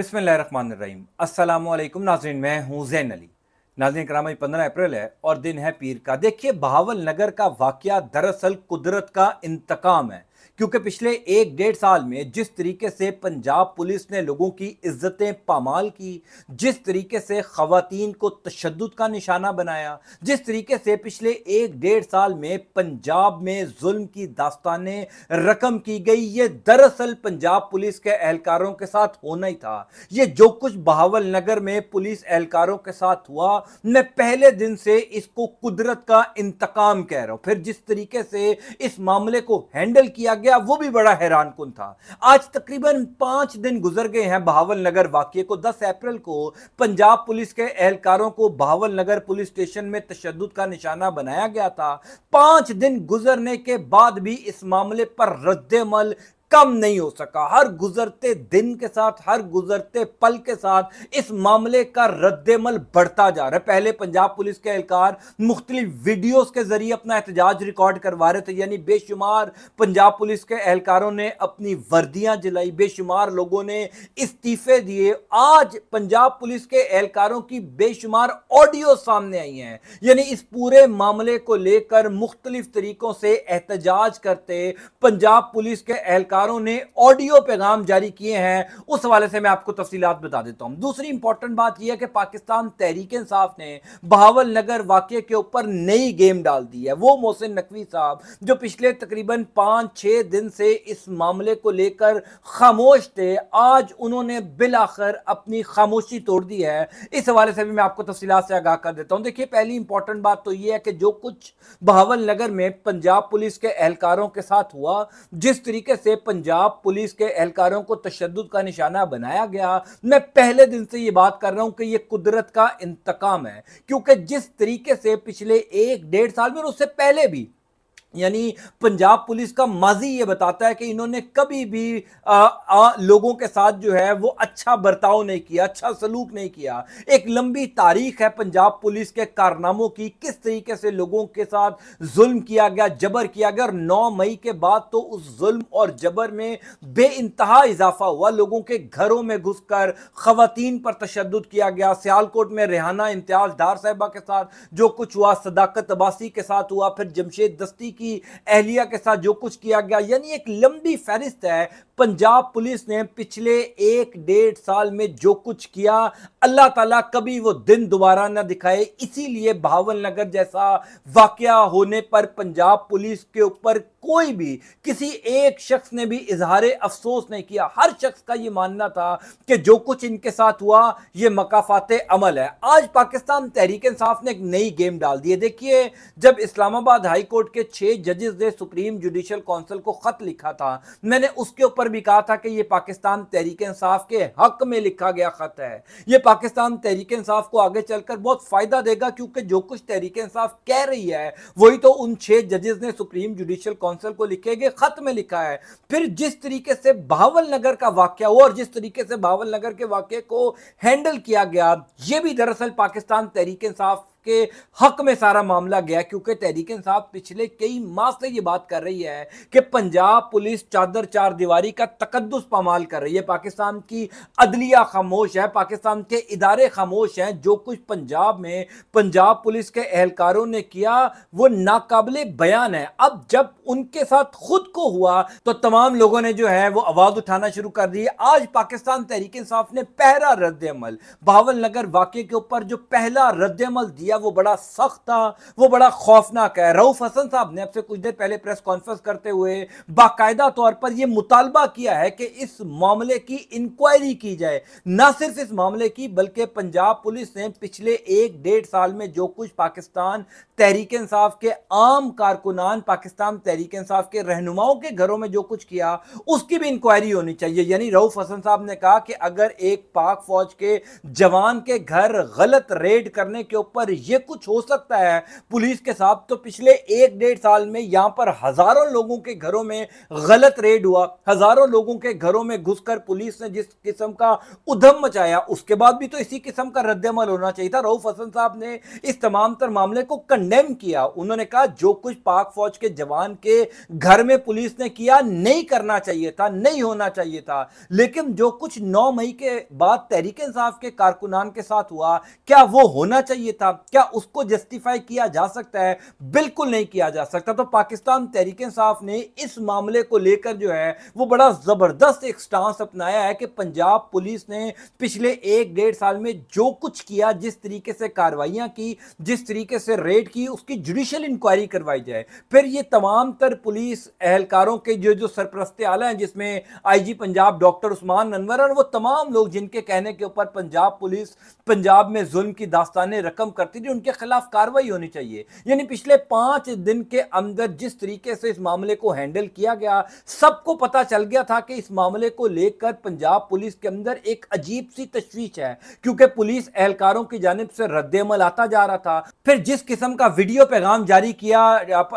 बसमीम असलम नाजरीन मैं हूँ जैन अली नाजरीन कराम पंद्रह अप्रैल है और दिन है पीर का देखिए बहावल नगर का वाक़ दरअसल कुदरत का इंतकाम है क्योंकि पिछले एक डेढ़ साल में जिस तरीके से पंजाब पुलिस ने लोगों की इज्जतें पामाल की जिस तरीके से खातन को तशद का निशाना बनाया जिस तरीके से पिछले एक डेढ़ साल में पंजाब में जुल्म की दास्तान रकम की गई ये दरअसल पंजाब पुलिस के एहलकारों के साथ होना ही था ये जो कुछ बहावल नगर में पुलिस एहलकारों के साथ हुआ मैं पहले दिन से इसको कुदरत का इंतकाम कह रहा हूँ फिर जिस तरीके से इस मामले को हैंडल किया गया गया वो भी बड़ा हैरान कन था आज तकरीबन पांच दिन गुजर गए हैं बहावल नगर वाक्य को दस अप्रैल को पंजाब पुलिस के एहलकारों को बहावल नगर पुलिस स्टेशन में तशद का निशाना बनाया गया था पांच दिन गुजरने के बाद भी इस मामले पर रद्दमल कम नहीं हो सका हर गुजरते दिन के साथ हर गुजरते पल के साथ इस मामले का रद्दमल बढ़ता जा रहा है पहले पंजाब पुलिस के एहलकार मुख्तलिफ वीडियोस के जरिए अपना एहतजाज रिकॉर्ड करवा रहे थे यानी बेशुमार पंजाब पुलिस के एहलकारों ने अपनी वर्दियां जलाई बेशुमार लोगों ने इस्तीफे दिए आज पंजाब पुलिस के एहलकारों की बेशुमार ऑडियो सामने आई हैं यानी इस पूरे मामले को लेकर मुख्तलिफ तरीकों से एहतजाज करते पंजाब पुलिस के एहलकार सरकारों ने ऑडियो पैगाम जारी किए हैं उस हवाले से मैं आपको तफसीत बता देता हूं दूसरी इंपॉर्टेंट बात यह है कि पाकिस्तान तहरीक इंसाफ ने बहावल नगर वाक्य के ऊपर नई गेम डाल दी है वो मोहसिन नकवी साहब जो पिछले तकरीबन पांच छह दिन से इस मामले को लेकर खामोश थे आज उन्होंने बिलाखर अपनी खामोशी तोड़ दी है इस हवाले से भी मैं आपको तफसीत से आगाह कर देता हूं देखिए पहली इंपॉर्टेंट बात तो यह है कि जो कुछ बहावल नगर में पंजाब पुलिस के एहलकारों के साथ हुआ जिस तरीके से पंजाब पुलिस के एहलकारों को तशद का निशाना बनाया गया मैं पहले दिन से ये बात कर रहा हूं कि ये कुदरत का इंतकाम है क्योंकि जिस तरीके से पिछले एक डेढ़ साल में और उससे पहले भी यानी पंजाब पुलिस का माजी ये बताता है कि इन्होंने कभी भी आ, आ, लोगों के साथ जो है वो अच्छा बर्ताव नहीं किया अच्छा सलूक नहीं किया एक लंबी तारीख है पंजाब पुलिस के कारनामों की किस तरीके से लोगों के साथ जुल्म किया गया जबर किया गया और नौ मई के बाद तो उस जुल्म और जबर में बे इजाफा हुआ लोगों के घरों में घुस कर पर तशद किया गया सियालकोट में रिहाना इम्तियाज डार साहबा के साथ जो कुछ हुआ सदाकत अबासी के साथ हुआ फिर जमशेद दस्ती की की अहलिया के साथ जो कुछ किया गया यानी एक लंबी फहरिस्त है पंजाब पुलिस ने पिछले एक डेढ़ साल में जो कुछ किया अल्लाह ताला कभी वो दिन दोबारा ना दिखाए इसीलिए भावन नगर जैसा वाकया होने पर पंजाब पुलिस के ऊपर कोई भी किसी एक शख्स ने भी इजहार अफसोस नहीं किया हर शख्स का ये मानना था कि जो कुछ इनके साथ हुआ ये मकाफात अमल है आज पाकिस्तान तहरीक इंसाफ ने एक नई गेम डाल दी है देखिए जब इस्लामाबाद हाईकोर्ट के छह जजेस ने सुप्रीम जुडिशल काउंसिल को ख़त लिखा था मैंने उसके ऊपर पर भी कहा था कि ये पाकिस्तान तहरीक इंसाफ के हक में लिखा गया ख़त है ये पाकिस्तान तहरीक इंसाफ को आगे चलकर बहुत फ़ायदा देगा क्योंकि जो कुछ तहरीक इंसाफ कह रही है वही तो उन छह जजेस ने सुप्रीम जुडिशियल काउंसिल को लिखे गए ख़त में लिखा है फिर जिस तरीके से भावल नगर का वाक्य हुआ और जिस तरीके से भावल नगर के वाक्य को हैंडल किया गया यह भी दरअसल पाकिस्तान तहरीक इंसाफ के हक में सारा मामला गया क्योंकि तहरीक इंसाफ पिछले कई माह से ये बात कर रही है कि पंजाब पुलिस चादर चार दीवारी का तकदस पामाल कर रही है पाकिस्तान की अदलिया खामोश है पाकिस्तान के इदारे खामोश हैं जो कुछ पंजाब में पंजाब पुलिस के एहलकारों ने किया वो नाकबले बयान है अब जब उनके साथ खुद को हुआ तो तमाम लोगों ने जो है वो आवाज़ उठाना शुरू कर दी आज पाकिस्तान तहरीक इंसाफ ने पहला रद्द अमल बावल नगर वाक्य के ऊपर जो पहला रद्द अमल दिया किया वो बड़ा सख्त था वो बड़ा खौफनाक है रऊफ हसन साहब ने अब से कुछ देर पहले प्रेस कॉन्फ्रेंस करते हुए बाकायदा तौर पर यह मुतालबा किया है कि इस मामले की इंक्वायरी की जाए ना सिर्फ इस मामले की बल्कि पंजाब पुलिस ने पिछले एक डेढ़ साल में जो कुछ पाकिस्तान तहरीक इंसाफ के आम कारकुनान पाकिस्तान तहरीक इंसाफ के रहनुमाओं के घरों में जो कुछ किया उसकी भी इंक्वायरी होनी चाहिए यानी रऊफ हसन साहब ने कहा कि अगर एक पाक फौज के जवान के घर गलत रेड करने के ऊपर ये कुछ हो सकता है पुलिस के साथ तो पिछले एक डेढ़ साल में यहाँ पर हज़ारों लोगों के घरों में गलत रेड हुआ हज़ारों लोगों के घरों में घुसकर पुलिस ने जिस किस्म का उधम मचाया उसके बाद भी तो इसी किस्म का रद्दमल होना चाहिए था रऊफ हसन साहब ने इस तमाम तर मामले को कंडेम किया उन्होंने कहा जो कुछ पाक फौज के जवान के घर में पुलिस ने किया नहीं करना चाहिए था नहीं होना चाहिए था लेकिन जो कुछ 9 मई के बाद तहरीक इंसाफ के कारकुनान के साथ हुआ क्या वो होना चाहिए था क्या क्या उसको जस्टिफाई किया जा सकता है बिल्कुल नहीं किया जा सकता तो पाकिस्तान तहरीक साफ ने इस मामले को लेकर जो है वो बड़ा ज़बरदस्त एक स्टांस अपनाया है कि पंजाब पुलिस ने पिछले एक डेढ़ साल में जो कुछ किया जिस तरीके से कार्रवाइयां की जिस तरीके से रेड की उसकी जुडिशल इंक्वायरी करवाई जाए फिर ये तमाम तर पुलिस एहलकारों के जो जो सरप्रस्त आला हैं जिसमें आईजी पंजाब डॉक्टर उस्मान अनवर और वो तमाम लोग जिनके कहने के ऊपर पंजाब पुलिस पंजाब में जुल्म की दास्तान रकम करती थी उनके खिलाफ कार्रवाई होनी चाहिए यानी पिछले पांच दिन के अंदर जिस तरीके से इस मामले को हैंडल किया गया सबको पता चल गया था कि इस मामले को लेकर पंजाब पुलिस के अंदर एक अजीब सी तश्वीश है क्योंकि पुलिस एहलकारों की जानब से रद्दमल आता जा रहा था फिर जिस किस्म का वीडियो पैगाम जारी किया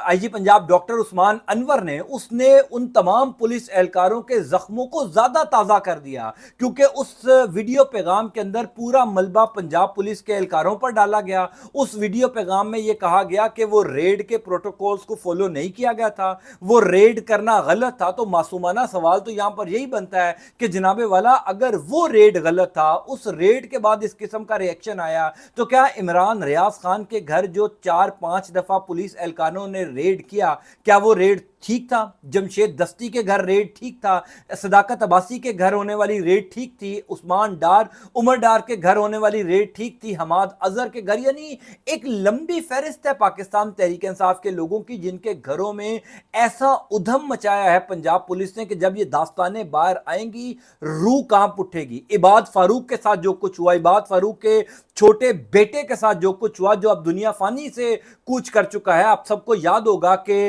I G Punjab doctor Usman Anwar ने उसने उन तमाम पुलिस एहलकारों के जख्मों को ज्यादा ताजा कर दिया क्योंकि उस वीडियो पैगाम के अंदर पूरा मलबा पंजाब पुलिस के एहलकारों पर डाला गया गया उस वीडियो पैगाम में यह कहा गया कि वो रेड के प्रोटोकॉल्स को फॉलो नहीं किया गया था वो रेड करना गलत था तो मासूमाना सवाल तो यहां पर यही बनता है कि जनाबे वाला अगर वो रेड गलत था उस रेड के बाद इस किस्म का रिएक्शन आया तो क्या इमरान रियाज खान के घर जो चार पांच दफ़ा पुलिस एहलकानों ने रेड किया क्या वो रेड ठीक था जमशेद दस्ती के घर रेड ठीक था सदाकत अब्बासी के घर होने वाली रेड ठीक थी उस्मान डार उमर डार के घर होने वाली रेड ठीक थी हमाद अजहर के घर यानी एक लंबी फहरिस्त है पाकिस्तान तहरीक इंसाफ के लोगों की जिनके घरों में ऐसा उधम मचाया है पंजाब पुलिस ने कि जब ये दास्तानें बाहर आएंगी रू कहां उठेगी इबाद फारूक के साथ जो कुछ हुआ इबाद फारूक के छोटे बेटे के साथ जो कुछ हुआ जो अब दुनिया फानी से कूच कर चुका है आप सबको याद होगा कि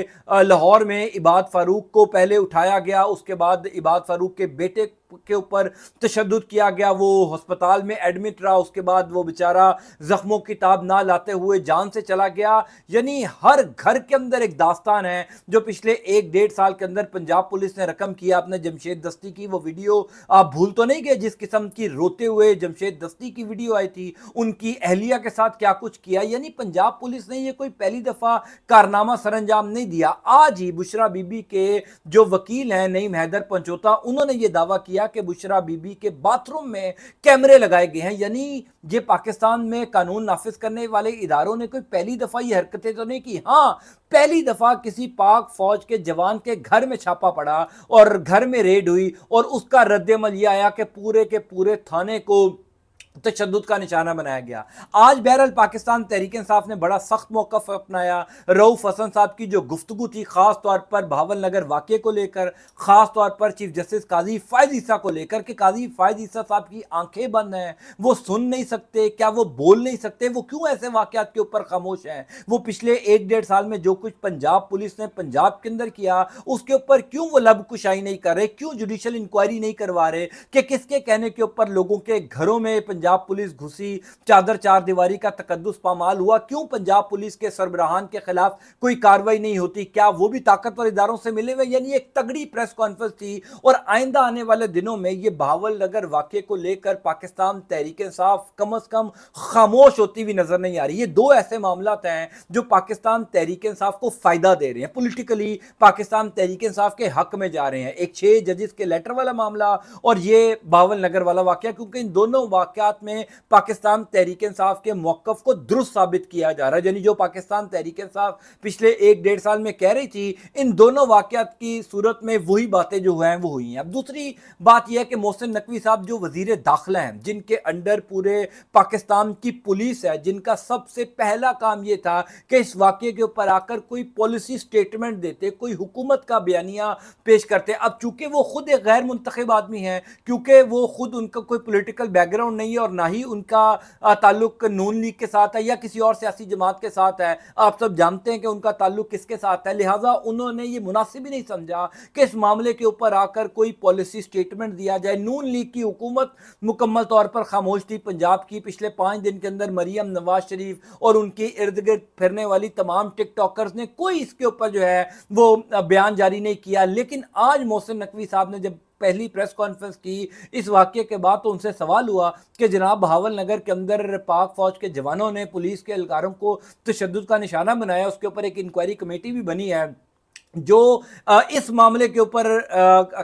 लाहौर में में इबाद फारूक को पहले उठाया गया उसके बाद इबाद फारूक के बेटे के ऊपर तशद किया गया वो अस्पताल में एडमिट रहा उसके बाद वो बेचारा ज़ख्मों की ताब ना लाते हुए जान से चला गया यानी हर घर के अंदर एक दास्तान है जो पिछले एक डेढ़ साल के अंदर पंजाब पुलिस ने रकम किया अपने जमशेद दस्ती की वो वीडियो आप भूल तो नहीं गए जिस किस्म की रोते हुए जमशेद दस्ती की वीडियो आई थी उनकी अहलिया के साथ क्या कुछ किया यानी पंजाब पुलिस ने यह कोई पहली दफ़ा कारनामा सर अंजाम नहीं दिया आज ही बुशरा बीबी के जो वकील हैं नईम हैदर पंचोता उन्होंने ये दावा किया आलिया के बुशरा बीबी के बाथरूम में कैमरे लगाए गए हैं यानी ये पाकिस्तान में कानून नाफिज करने वाले इदारों ने कोई पहली दफ़ा ये हरकतें तो नहीं की हाँ पहली दफ़ा किसी पाक फ़ौज के जवान के घर में छापा पड़ा और घर में रेड हुई और उसका रद्दमल ये आया कि पूरे के पूरे थाने को तशद का निशाना बनाया गया आज बहरहाल पाकिस्तान तहरीक इंसाफ ने बड़ा सख्त मौकफ अपनाया रऊफ़ हसन साहब की जो गुफ्तु थी ख़ास तौर पर भावल नगर वाक्य को लेकर ख़ास तौर पर चीफ जस्टिस काजी फ़ायद ईसा को लेकर के काजी फ़ायद ईसा साहब की आंखें बंद हैं वो सुन नहीं सकते क्या वो बोल नहीं सकते वो क्यों ऐसे वाकत के ऊपर खामोश हैं वो पिछले एक डेढ़ साल में जो कुछ पंजाब पुलिस ने पंजाब के अंदर किया उसके ऊपर क्यों वो लब कुशाई नहीं कर रहे क्यों जुडिशल इंक्वायरी नहीं करवा रहे कि किसके कहने के ऊपर लोगों के घरों में पंजाब पंजाब पुलिस घुसी चादर चार दीवारी का तकदस पामाल हुआ क्यों पंजाब पुलिस के सरबराहान के खिलाफ कोई कार्रवाई नहीं होती क्या वो भी ताकतवर इदारों से मिले हुए यानी एक तगड़ी प्रेस कॉन्फ्रेंस थी और आइंदा आने वाले दिनों में ये बावल नगर वाक्य को लेकर पाकिस्तान तहरीक साफ कम अज कम खामोश होती हुई नजर नहीं आ रही ये दो ऐसे मामला तो हैं जो पाकिस्तान तहरीक साफ को फायदा दे रहे हैं पोलिटिकली पाकिस्तान तहरीक साफ के हक में जा रहे हैं एक छह जजिस के लेटर वाला मामला और ये बावल नगर वाला वाक्य क्योंकि इन दोनों वाक्य हालात में पाकिस्तान तहरीक इंसाफ के मौकफ को दुरुस्त साबित किया जा रहा है यानी जो पाकिस्तान तहरीक इंसाफ पिछले एक डेढ़ साल में कह रही थी इन दोनों वाकत की सूरत में वही बातें जो हैं वो हुई हैं अब दूसरी बात यह है कि मोहसिन नकवी साहब जो वजीर दाखिला हैं जिनके अंडर पूरे पाकिस्तान की पुलिस है जिनका सबसे पहला काम यह था कि इस वाक्य के ऊपर आकर कोई पॉलिसी स्टेटमेंट देते कोई हुकूमत का बयानिया पेश करते अब चूंकि वो खुद एक गैर मुंतब आदमी है क्योंकि वो खुद उनका कोई पोलिटिकल बैकग्राउंड नहीं है और ना ही उनका ताल्लुक नून लीग के साथ है या किसी और सियासी जमात के साथ है आप सब जानते हैं कि उनका ताल्लुक किसके साथ है लिहाजा उन्होंने ये मुनासिब ही नहीं समझा कि इस मामले के ऊपर आकर कोई पॉलिसी स्टेटमेंट दिया जाए नून लीग की हुकूमत मुकम्मल तौर पर खामोश थी पंजाब की पिछले पाँच दिन के अंदर मरियम नवाज शरीफ और उनके इर्द गिर्द फिरने वाली तमाम टिकटॉकर्स ने कोई इसके ऊपर जो है वो बयान जारी नहीं किया लेकिन आज मोहसिन नकवी साहब ने जब पहली प्रेस कॉन्फ्रेंस की इस वाक्य के बाद तो उनसे सवाल हुआ कि जनाब बहावल नगर के अंदर पाक फौज के जवानों ने पुलिस के एहलकारों को तशद का निशाना बनाया उसके ऊपर एक इंक्वायरी कमेटी भी बनी है जो इस मामले के ऊपर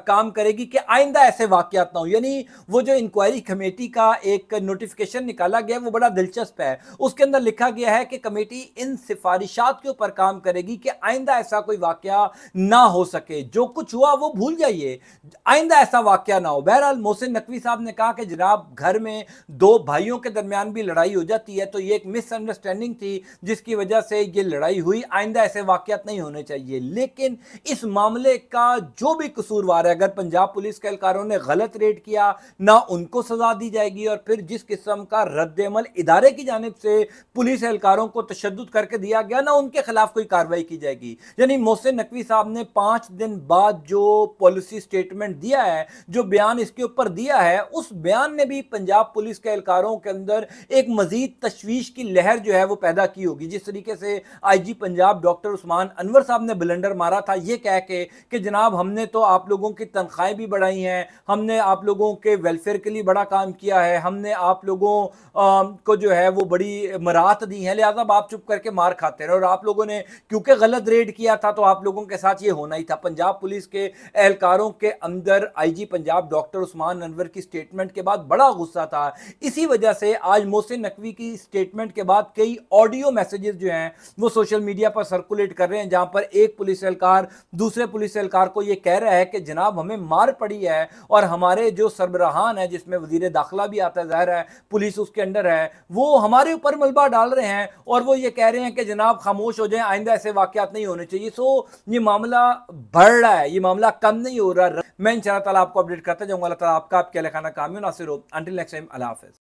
काम करेगी कि आइंदा ऐसे वाकयात ना हो यानी वो जो इंक्वायरी कमेटी का एक नोटिफिकेशन निकाला गया वो बड़ा दिलचस्प है उसके अंदर लिखा गया है कि कमेटी इन सिफारिशात के ऊपर काम करेगी कि आइंदा ऐसा कोई वाक्य ना हो सके जो कुछ हुआ वो भूल जाइए आइंदा ऐसा वाक्य ना हो बहरहाल मोहसिन नकवी साहब ने कहा कि जनाब घर में दो भाइयों के दरमियान भी लड़ाई हो जाती है तो ये एक मिसअंडरस्टैंडिंग थी जिसकी वजह से ये लड़ाई हुई आइंदा ऐसे वाक्यात नहीं होने चाहिए लेकिन लेकिन इस मामले का जो भी कसूरवार है अगर पंजाब पुलिस के एहलकारों ने गलत रेड किया ना उनको सजा दी जाएगी और फिर जिस किस्म का रद्दमल इदारे की जानब से पुलिस एहलकारों को तशद करके दिया गया ना उनके खिलाफ कोई कार्रवाई की जाएगी यानी मोहसिन नकवी साहब ने पांच दिन बाद जो पॉलिसी स्टेटमेंट दिया है जो बयान इसके ऊपर दिया है उस बयान ने भी पंजाब पुलिस के एहलकारों के अंदर एक मजीद तशवीश की लहर जो है वो पैदा की होगी जिस तरीके से I G Punjab doctor Usman Anwar साहब ने बिलेंडर मार मारा था ये कह के कि जनाब हमने तो आप लोगों की तनख्वाहें भी बढ़ाई हैं हमने आप लोगों के वेलफेयर के लिए बड़ा काम किया है हमने आप लोगों आ, को जो है वो बड़ी मरात दी है लिहाजा आप चुप करके मार खाते रहे और आप लोगों ने क्योंकि गलत रेड किया था तो आप लोगों के साथ ये होना ही था पंजाब पुलिस के एहलकारों के अंदर आईजी पंजाब डॉक्टर उस्मान अनवर की स्टेटमेंट के बाद बड़ा गुस्सा था इसी वजह से आज मोहसिन नकवी की स्टेटमेंट के बाद कई ऑडियो मैसेजेस जो हैं वो सोशल मीडिया पर सर्कुलेट कर रहे हैं जहां पर एक पुलिस एहलकार दूसरे पुलिस एहलकार को ये कह रहा है कि जनाब हमें मार पड़ी है और हमारे जो सरबराहान है जिसमें वजीर दाखिला भी आता है ज़ाहिर है पुलिस उसके अंडर है वो हमारे ऊपर मलबा डाल रहे हैं और वो ये कह रहे हैं कि जनाब खामोश हो जाए आइंदा ऐसे वाकत नहीं होने चाहिए सो ये मामला बढ़ रहा है ये मामला कम नहीं हो रहा मैं इन शाला आपको अपडेट करता जाऊँगा अल्लाह ताला आपका आपके खाना कामियों नासिर हो अंटिल नेक्स्ट टाइम अला हाफिज़